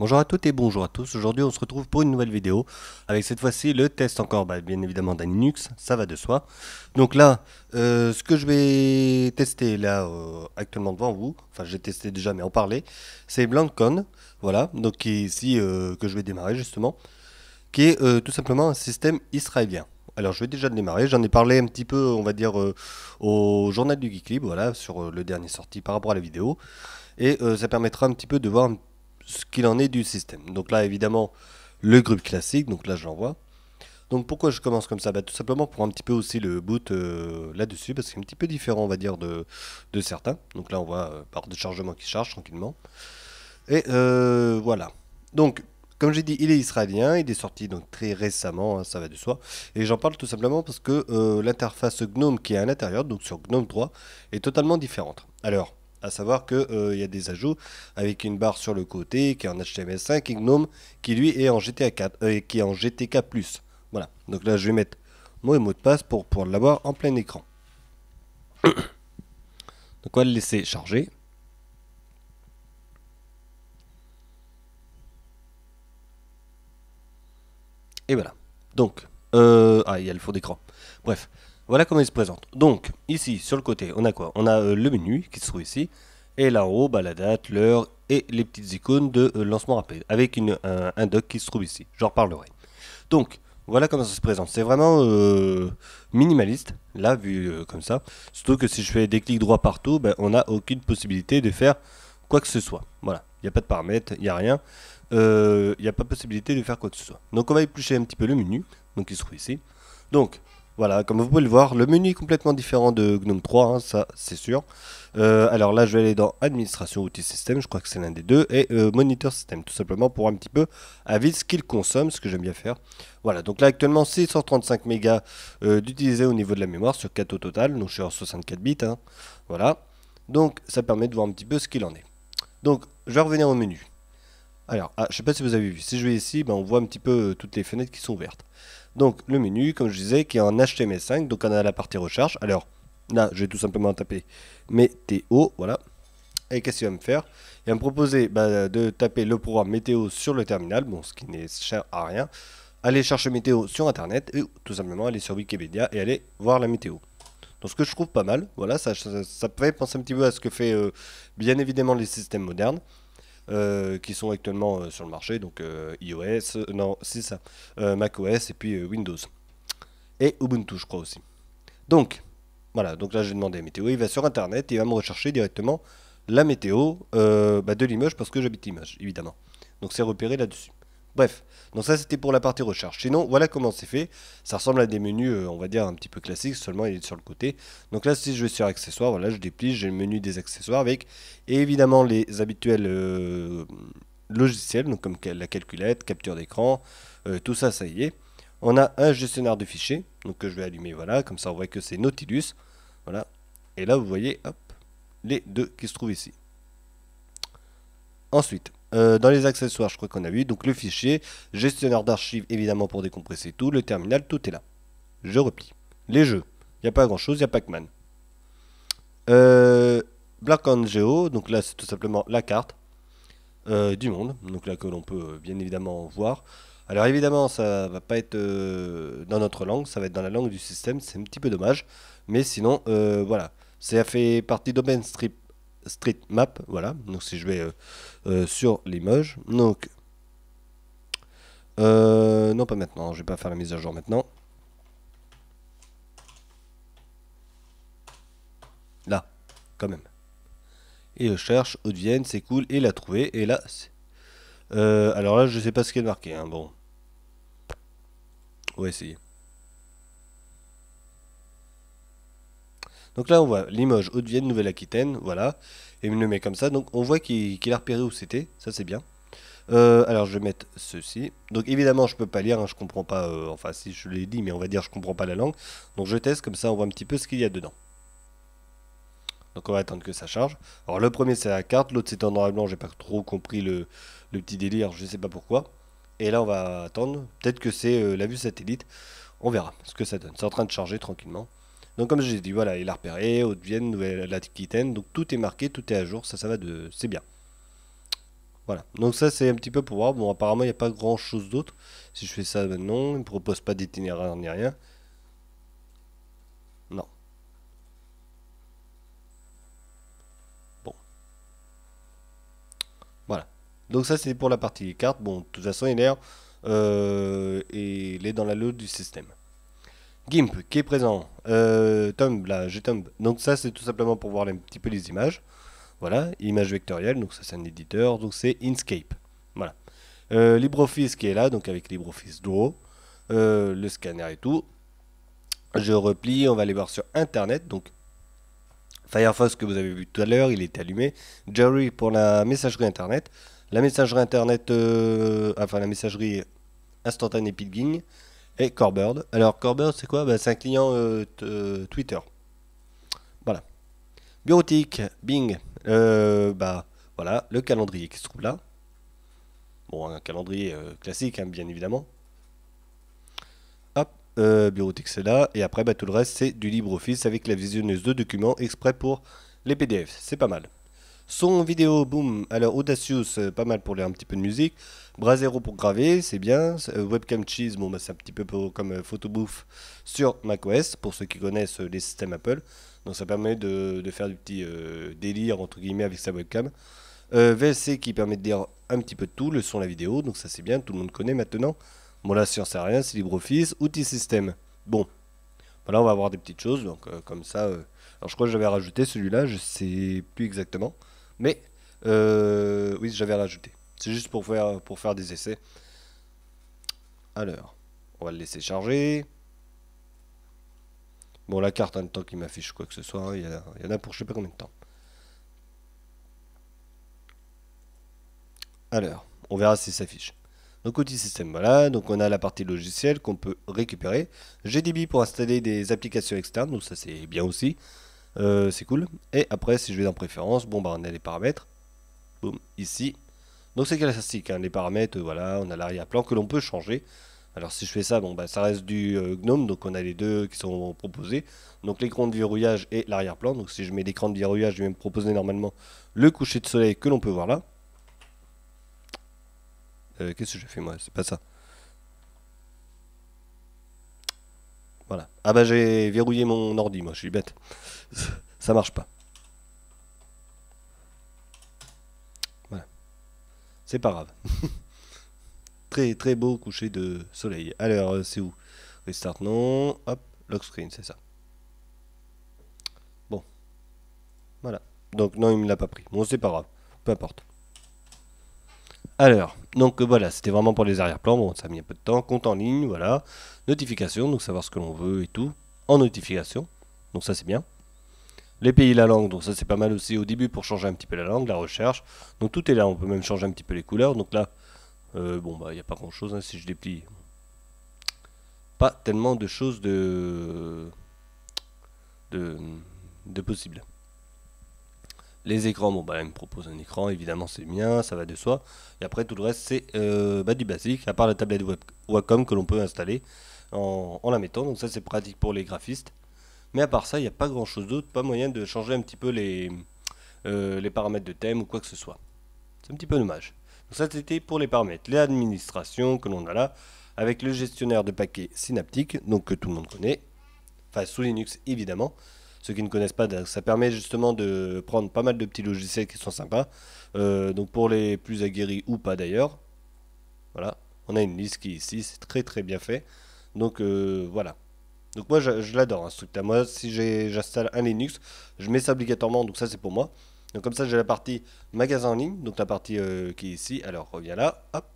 Bonjour à toutes et bonjour à tous, aujourd'hui on se retrouve pour une nouvelle vidéo avec cette fois-ci le test encore bah, bien évidemment d'un Linux, ça va de soi. Donc là, euh, ce que je vais tester là euh, actuellement devant vous, enfin j'ai testé déjà mais en parler, c'est Blancon, voilà, donc qui est ici euh, que je vais démarrer justement, qui est tout simplement un système israélien. Alors je vais déjà démarrer, j'en ai parlé un petit peu on va dire au journal du Geeklib, voilà, sur le dernier sorti par rapport à la vidéo, et ça permettra un petit peu de voir un ce qu'il en est du système. Donc là, évidemment, le groupe classique, donc là, je l'envoie. Donc pourquoi je commence comme ça bah, Tout simplement pour un petit peu aussi le boot euh, là-dessus, parce que c'est un petit peu différent, on va dire, de, de certains. Donc là, on voit euh, par de chargement qui charge tranquillement. Et euh, voilà. Donc, comme j'ai dit, il est israélien, il est sorti donc très récemment, hein, ça va de soi. Et j'en parle tout simplement parce que l'interface GNOME qui est à l'intérieur, donc sur GNOME 3, est totalement différente. Alors, à savoir qu'il euh, y a des ajouts avec une barre sur le côté qui est en HTML5 et GNOME qui lui est en GTA 4 euh, qui est en GTK+. Voilà. Donc là, je vais mettre mon mot de passe pour pouvoir l'avoir en plein écran. Donc on va le laisser charger. Et voilà. Donc, euh, ah, il y a le fond d'écran. Bref, voilà comment il se présente. Donc, ici, sur le côté, on a quoi On a euh, le menu qui se trouve ici. Et là en haut, bah, la date, l'heure et les petites icônes de euh, lancement rapide. Avec un, doc qui se trouve ici. J'en reparlerai. Donc, voilà comment ça se présente. C'est vraiment euh, minimaliste, là, vu comme ça. Surtout que si je fais des clics droit partout, ben, on n'a aucune possibilité de faire quoi que ce soit. Voilà, il n'y a pas de paramètres, il n'y a rien. Il n'y a pas possibilité de faire quoi que ce soit. Donc, on va éplucher un petit peu le menu. Donc, il se trouve ici. Donc, voilà, comme vous pouvez le voir, le menu est complètement différent de GNOME 3, hein, ça c'est sûr. Euh, alors là, je vais aller dans Administration outils système, je crois que c'est l'un des deux, et euh, Monitor système, tout simplement pour un petit peu avis ce qu'il consomme, ce que j'aime bien faire. Voilà, donc là actuellement 635 mégas euh, d'utilisé au niveau de la mémoire sur 4 au total, donc je suis en 64 bits. Hein. voilà, donc ça permet de voir un petit peu ce qu'il en est. Donc je vais revenir au menu. Alors, ah, je ne sais pas si vous avez vu, si je vais ici, ben, on voit un petit peu euh, toutes les fenêtres qui sont ouvertes. Donc le menu, comme je disais, qui est en HTML5, donc on a la partie recherche. Alors là, je vais tout simplement taper météo, voilà. Et qu'est-ce qu'il va me faire Il va me proposer bah, de taper le programme météo sur le terminal, bon, ce qui n'est cher à rien. Aller chercher météo sur internet, et tout simplement aller sur Wikipédia et aller voir la météo. Donc ce que je trouve pas mal, voilà, ça, ça, penser un petit peu à ce que fait euh, bien évidemment les systèmes modernes. Euh, qui sont actuellement euh, sur le marché, donc euh, iOS, non, c'est ça, macOS et puis Windows. Et Ubuntu, je crois aussi. Donc, voilà, donc là, je vais demander à Météo, il va sur Internet, il va me rechercher directement la météo bah, de Limoges, parce que j'habite Limoges, évidemment. Donc, c'est repéré là-dessus. Bref, donc ça c'était pour la partie recherche. Sinon, voilà comment c'est fait. Ça ressemble à des menus, euh, on va dire, un petit peu classiques, seulement il est sur le côté. Donc là, si je vais sur accessoires, voilà, je déplie, j'ai le menu des accessoires avec et évidemment les habituels euh, logiciels, donc comme la calculette, capture d'écran, euh, tout ça, ça y est. On a un gestionnaire de fichiers, donc que je vais allumer, voilà, comme ça on voit que c'est Nautilus, voilà. Et là, vous voyez, hop, les deux qui se trouvent ici. Ensuite, euh, dans les accessoires, je crois qu'on a vu. Donc le fichier, gestionnaire d'archives évidemment pour décompresser tout, le terminal, tout est là. Je replie. Les jeux, il n'y a pas grand chose, il y a Pac-Man. Euh, Black and Geo, donc là c'est tout simplement la carte euh, du monde, donc là que l'on peut bien évidemment voir. Alors évidemment ça va pas être dans notre langue, ça va être dans la langue du système, c'est un petit peu dommage, mais sinon voilà. Ça fait partie d'OpenStreetMap street map Voilà, donc si je vais euh, euh, sur Limoges, donc. Euh, non, pas maintenant, je vais pas faire la mise à jour maintenant. Là, quand même. Et je cherche haute c'est cool, et l'a trouvé, et là. alors là, je sais pas ce qui est marqué, hein, bon. On va essayer. Donc là, on voit Limoges, Haute-Vienne, Nouvelle-Aquitaine, voilà. Et il le met comme ça. Donc on voit qu'il a repéré où c'était. Ça, c'est bien. Euh, alors je vais mettre ceci. Donc évidemment je peux pas lire, je hein. je comprends pas, euh, enfin si je l'ai dit mais on va dire je comprends pas la langue. Donc je teste comme ça on voit un petit peu ce qu'il y a dedans. Donc on va attendre que ça charge. Alors le premier c'est la carte, l'autre c'est en noir et blanc, j'ai pas trop compris le, petit délire, je ne sais pas pourquoi. Et là on va attendre, peut-être que c'est euh, la vue satellite, on verra ce que ça donne. C'est en train de charger tranquillement. Donc comme l'ai dit, voilà, il a repéré, Haute-Vienne, Nouvelle-Aquitaine, donc tout est marqué, tout est à jour, ça, ça va de... c'est bien. Voilà, donc ça c'est un petit peu pour voir, bon apparemment il n'y a pas grand chose d'autre, si je fais ça maintenant, il ne propose pas d'itinéraire ni rien. Non. Bon. Voilà, donc ça c'est pour la partie cartes, bon de toute façon il est, et euh, il est dans la loi du système. Gimp qui est présent. Euh, Tom là, j'ai Tom. Donc ça, c'est tout simplement pour voir un petit peu les images. Voilà, images vectorielles, donc ça c'est un éditeur, donc c'est Inkscape. Voilà. Euh, LibreOffice qui est là, donc avec LibreOffice Draw, euh, le scanner et tout. Je replie, on va aller voir sur Internet, donc Firefox que vous avez vu tout à l'heure, il est allumé. Jerry pour la messagerie Internet. La messagerie Internet, enfin la messagerie instantanée Pidgin et Corbird. Alors Corbird, c'est quoi bah, C'est un client euh, euh, Twitter. Voilà. Bureautique, Bing. Euh, bah, voilà, le calendrier qui se trouve là. Bon, un calendrier classique, hein, bien évidemment. Hop, bureautique, c'est là. Et après, bah, tout le reste, c'est du LibreOffice avec la visionneuse de documents exprès pour les PDF. C'est pas mal. Son vidéo, boom, Alors, Audacious, euh, pas mal pour lire un petit peu de musique. Brasero pour graver, c'est bien. Euh, webcam Cheese, bon, bah, c'est un petit peu pour, comme euh, Photobooth sur macOS, pour ceux qui connaissent les systèmes Apple. Donc ça permet de, faire du petit délire, entre guillemets, avec sa webcam. VLC qui permet de dire un petit peu de tout, le son, la vidéo, donc ça c'est bien, tout le monde connaît maintenant. Bon là, si on rien, c'est LibreOffice, outils système. Bon, voilà, bah, on va avoir des petites choses, donc comme ça. Alors je crois que j'avais rajouté celui-là, je sais plus exactement. Mais euh, oui, j'avais rajouté C'est juste pour faire, pour faire des essais. Alors, on va le laisser charger. Bon, la carte, en même temps qu'il m'affiche quoi que ce soit, hein, il y, en a pour je sais pas combien de temps. Alors, on verra si ça affiche. Donc outil système, voilà, donc on a la partie logicielle qu'on peut récupérer. GDB pour installer des applications externes, donc ça c'est bien aussi. Euh, c'est cool. Et après, si je vais dans préférence bon, bah, on a les paramètres. ici. Donc c'est classique, hein, les paramètres, euh, voilà, on a l'arrière-plan que l'on peut changer. Alors si je fais ça, bon, bah, ça reste du euh, GNOME, donc on a les deux qui sont proposés. Donc l'écran de verrouillage et l'arrière-plan. Donc si je mets l'écran de verrouillage, je vais me proposer normalement le coucher de soleil que l'on peut voir là. Qu'est-ce que je fais moi C'est pas ça. Voilà. Ah bah j'ai verrouillé mon ordi, moi, je suis bête. Ça marche pas. Voilà. C'est pas grave. très très beau coucher de soleil. Alors, euh, c'est où Restart non. Hop, lock screen, c'est ça. Bon. Voilà. Donc non, il me l'a pas pris. Bon, c'est pas grave. Peu importe. Alors, donc euh, voilà, c'était vraiment pour les arrière-plans. Bon, ça a mis un peu de temps. Compte en ligne, voilà. Notification, donc savoir ce que l'on veut et tout. En notification, donc ça c'est bien. Les pays, la langue, donc ça c'est pas mal aussi au début pour changer un petit peu la langue, la recherche. Donc tout est là, on peut même changer un petit peu les couleurs. Donc là, euh, bon bah il n'y a pas grand chose hein, si je déplie. Pas tellement de choses de... de, de possibles. Les écrans, bon, bah, il me propose un écran, évidemment, c'est mien, ça va de soi. Et après, tout le reste, c'est euh, bah, du basique, à part la tablette web Wacom que l'on peut installer en, la mettant. Donc, ça, c'est pratique pour les graphistes. Mais à part ça, il n'y a pas grand chose d'autre, pas moyen de changer un petit peu les, euh, les paramètres de thème ou quoi que ce soit. C'est un petit peu dommage. Donc, ça, c'était pour les paramètres. Les administrations que l'on a là, avec le gestionnaire de paquets Synaptic, donc que tout le monde connaît, enfin sous Linux évidemment ceux qui ne connaissent pas. Ben, ça permet justement de prendre pas mal de petits logiciels qui sont sympas. Euh, donc pour les plus aguerris ou pas d'ailleurs, voilà, on a une liste qui est ici, c'est très très bien fait. Donc euh, voilà. Donc moi je, l'adore hein, Moi si j'installe un Linux, je mets ça obligatoirement, donc ça c'est pour moi. Donc comme ça j'ai la partie magasin en ligne, donc la partie euh, qui est ici. Alors reviens là, hop,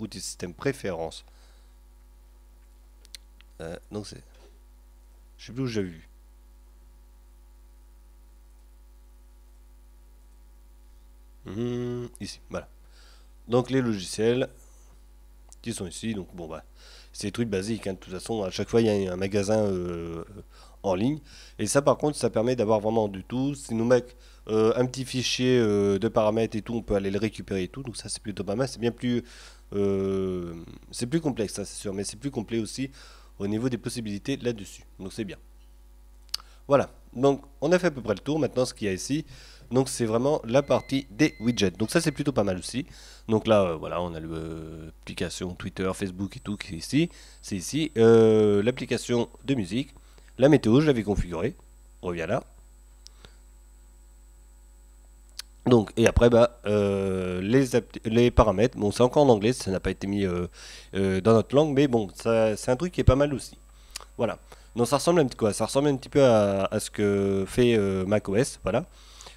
outils système préférence. donc c'est... Je sais plus où j'ai vu. Mmh, ici, voilà. Donc les logiciels qui sont ici, donc bon bah c'est des trucs basiques, hein. de toute façon à chaque fois il y a un magasin euh, en ligne. Et ça par contre ça permet d'avoir vraiment du tout. Si nous mettons euh, un petit fichier euh, de paramètres et tout, on peut aller le récupérer et tout. Donc ça c'est plutôt pas mal, c'est bien plus c'est plus complexe, ça c'est sûr, mais c'est plus complet aussi au niveau des possibilités là-dessus. Donc c'est bien. Voilà, donc on a fait à peu près le tour. Maintenant ce qu'il y a ici, donc c'est vraiment la partie des widgets. Donc ça c'est plutôt pas mal aussi. Donc là euh, voilà on a l'application euh, Twitter, Facebook et tout qui est ici. C'est ici. Euh, l'application de musique. La météo je l'avais configurée. On revient là. Donc, et après, bah, les, paramètres, bon, c'est encore en anglais, ça n'a pas été mis dans notre langue, mais bon, c'est un truc qui est pas mal aussi. Voilà. Donc, ça ressemble un petit, quoi, ça ressemble un petit peu à, à ce que fait macOS, voilà.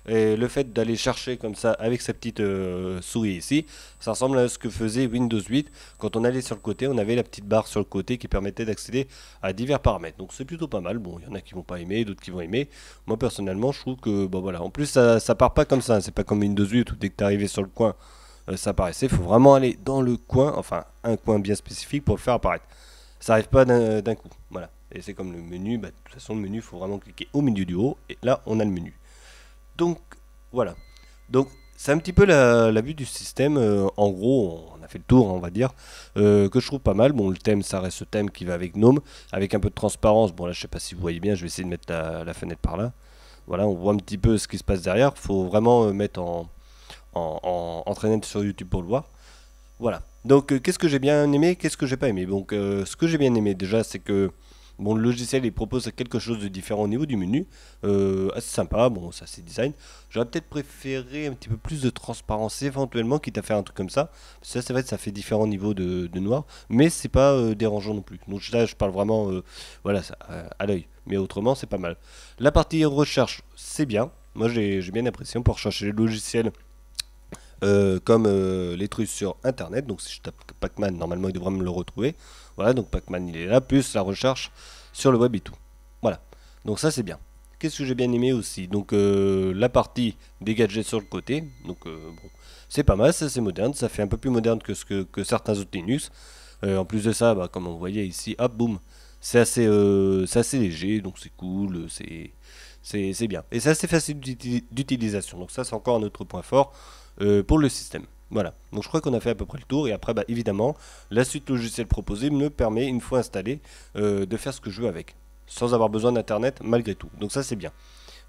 Et le fait d'aller chercher comme ça avec sa petite euh, souris ici, ça ressemble à ce que faisait Windows 8. Quand on allait sur le côté, on avait la petite barre sur le côté qui permettait d'accéder à divers paramètres. Donc c'est plutôt pas mal. Bon, il y en a qui vont pas aimer, d'autres qui vont aimer. Moi personnellement, je trouve que, bon bah, voilà. En plus, ça, part pas comme ça. C'est pas comme Windows 8 où dès que arrivé sur le coin, euh, ça paraissait, faut vraiment aller dans le coin, enfin un coin bien spécifique pour le faire apparaître. Ça arrive pas d'un coup. Voilà. Et c'est comme le menu, bah, de toute façon le menu, il faut vraiment cliquer au milieu du haut, et là on a le menu. Donc voilà. Donc c'est un petit peu la, vue du système. Euh, en gros, on a fait le tour, on va dire, euh, que je trouve pas mal. Bon, le thème, ça reste ce thème qui va avec Gnome, avec un peu de transparence. Bon, là, je sais pas si vous voyez bien, je vais essayer de mettre la, fenêtre par là. Voilà, on voit un petit peu ce qui se passe derrière. Faut vraiment euh, mettre en, en, sur YouTube pour le voir. Voilà. Donc, qu'est-ce que j'ai bien aimé, qu'est-ce que j'ai pas aimé Donc, ce que j'ai bien aimé déjà, c'est que Bon, le logiciel, il propose quelque chose de différent au niveau du menu. Euh, assez sympa, bon, ça c'est design. J'aurais peut-être préféré un petit peu plus de transparence éventuellement, quitte à faire un truc comme ça. Ça, c'est vrai ça fait différents niveaux de, noir, mais c'est pas euh, dérangeant non plus. Donc là, je parle vraiment euh, voilà, ça, à l'œil. Mais autrement, c'est pas mal. La partie recherche, c'est bien. Moi, j'ai bien l'impression pour chercher les logiciels comme les trucs sur internet. Donc si je tape Pac-Man, normalement il devrait me le retrouver. Voilà, donc Pac-Man, il est là, plus la recherche sur le web et tout. Voilà, donc ça c'est bien. Qu'est-ce que j'ai bien aimé aussi Donc euh, la partie des gadgets sur le côté, donc euh, bon, c'est pas mal, ça c'est moderne, ça fait un peu plus moderne que, ce que, certains autres Linux. Euh, en plus de ça, bah, comme on voyait ici, hop, boum, c'est assez, assez léger, donc c'est cool, c'est c'est bien. Et c'est assez facile d'utilisation. Donc ça, c'est encore un autre point fort pour le système. Voilà, donc je crois qu'on a fait à peu près le tour, et après, bah, évidemment, la suite logicielle proposée me permet, une fois installée, euh, de faire ce que je veux avec, sans avoir besoin d'Internet malgré tout. Donc ça, c'est bien.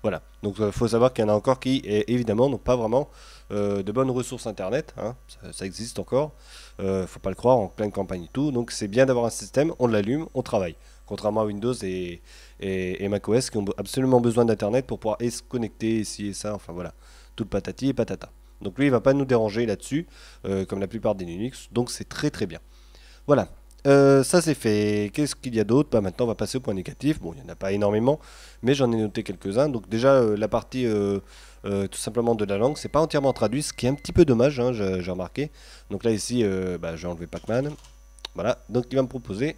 Voilà, donc il euh, faut savoir qu'il y en a encore qui, évidemment, n'ont pas vraiment euh, de bonnes ressources Internet, hein. ça, existe encore, faut pas le croire, en pleine campagne et tout, donc c'est bien d'avoir un système, on l'allume, on travaille contrairement à Windows et, et, et, macOS qui ont absolument besoin d'Internet pour pouvoir se connecter ici et ça, enfin voilà, tout patati et patata. Donc lui, il va pas nous déranger là-dessus, euh, comme la plupart des Linux. Donc c'est très très bien. Voilà. Euh, ça c'est fait. Qu'est-ce qu'il y a d'autre bah, Maintenant on va passer au point négatif. Bon, il n'y en a pas énormément, mais j'en ai noté quelques-uns. Donc déjà euh, la partie tout simplement de la langue, c'est pas entièrement traduit, ce qui est un petit peu dommage, hein, j'ai remarqué. Donc là ici, bah, j'ai enlevé Pac-Man. Voilà, donc il va me proposer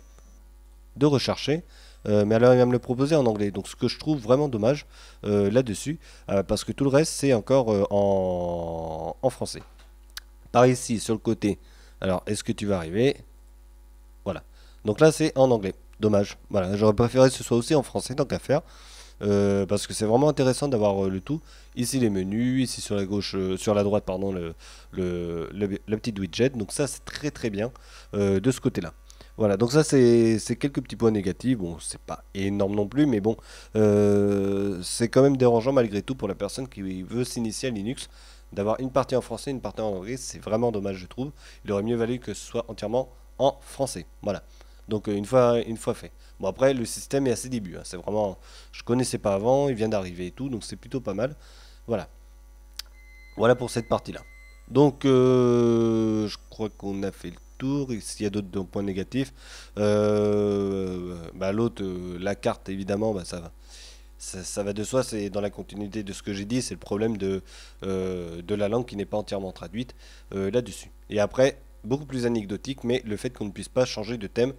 de rechercher. Euh, mais alors il va me le proposer en anglais. Donc ce que je trouve vraiment dommage euh, là-dessus, euh, parce que tout le reste c'est encore en, français. Par ici, sur le côté, alors est-ce que tu vas arriver Voilà. Donc là c'est en anglais. Dommage. Voilà, j'aurais préféré que ce soit aussi en français, tant qu'à faire. parce que c'est vraiment intéressant d'avoir le tout. Ici les menus, ici sur la gauche, sur la droite, pardon, le, le petit widget. Donc ça c'est très très bien de ce côté-là. Voilà, donc ça c'est quelques petits points négatifs. Bon, c'est pas énorme non plus, mais bon, euh, c'est quand même dérangeant malgré tout pour la personne qui veut s'initier à Linux. D'avoir une partie en français, une partie en anglais, c'est vraiment dommage, je trouve. Il aurait mieux valu que ce soit entièrement en français. Voilà. Donc euh, une fois, une fois fait. Bon après le système est à ses débuts. Hein. C'est vraiment, je connaissais pas avant, il vient d'arriver et tout, donc c'est plutôt pas mal. Voilà. Voilà pour cette partie là. Donc euh, je crois qu'on a fait le tour, s'il y a d'autres points négatifs. Euh, bah, l'autre, euh, la carte, évidemment, bah, ça, va. Ça, va de soi, c'est dans la continuité de ce que j'ai dit, c'est le problème de, euh, de la langue qui n'est pas entièrement traduite là-dessus. Et après, beaucoup plus anecdotique, mais le fait qu'on ne puisse pas changer de thème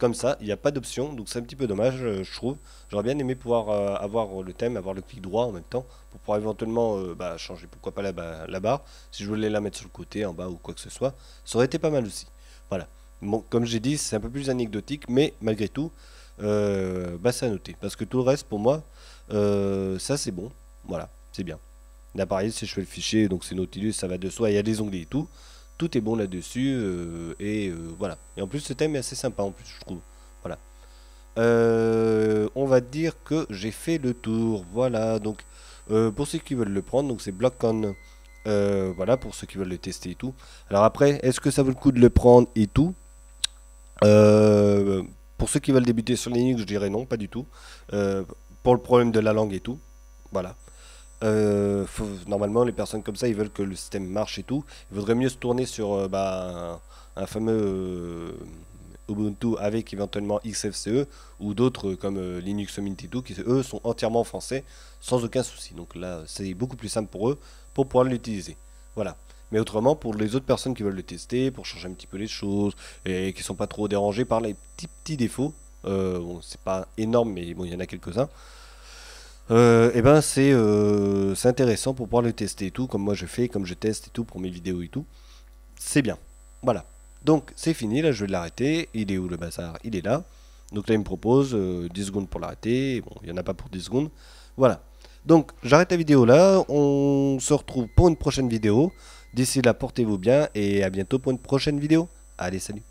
comme ça, il n'y a pas d'option, donc c'est un petit peu dommage, euh, je trouve. J'aurais bien aimé pouvoir euh, avoir le thème, avoir le clic droit en même temps, pour pouvoir éventuellement euh, bah, changer, pourquoi pas la, la, barre, si je voulais la mettre sur le côté, en bas ou quoi que ce soit, ça aurait été pas mal aussi. Voilà. Bon, comme j'ai dit, c'est un peu plus anecdotique, mais malgré tout, bah, c'est à noter, parce que tout le reste, pour moi, ça c'est bon, voilà, c'est bien. Là, c'est si je fais le fichier, donc c'est Nautilus, ça va de soi, il y a des onglets et tout, tout est bon là-dessus. Euh, et euh, voilà. Et en plus, ce thème est assez sympa, en plus, je trouve. Voilà. Euh, on va dire que j'ai fait le tour. Voilà. Donc, pour ceux qui veulent le prendre, donc c'est block on. voilà, pour ceux qui veulent le tester et tout. Alors après, est-ce que ça vaut le coup de le prendre et tout Pour ceux qui veulent débuter sur Linux, je dirais non, pas du tout. pour le problème de la langue et tout. Voilà. Euh, normalement, les personnes comme ça, ils veulent que le système marche et tout. Il vaudrait mieux se tourner sur euh, bah, un, fameux euh, Ubuntu avec éventuellement XFCE ou d'autres comme Linux Mint et tout, qui eux sont entièrement français sans aucun souci. Donc là, c'est beaucoup plus simple pour eux pour pouvoir l'utiliser. Voilà. Mais autrement, pour les autres personnes qui veulent le tester, pour changer un petit peu les choses et qui sont pas trop dérangés par les petits petits défauts, c'est pas énorme, mais bon, il y en a quelques-uns et euh, eh ben euh, c'est intéressant pour pouvoir le tester et tout, comme moi je fais, comme je teste et tout pour mes vidéos et tout. C'est bien. Voilà. Donc c'est fini, là je vais l'arrêter. Il est où le bazar Il est là. Donc là il me propose 10 euh, secondes pour l'arrêter. Bon, il n'y en a pas pour 10 secondes. Voilà. Donc j'arrête la vidéo là. On se retrouve pour une prochaine vidéo. D'ici là, portez-vous bien et à bientôt pour une prochaine vidéo. Allez, salut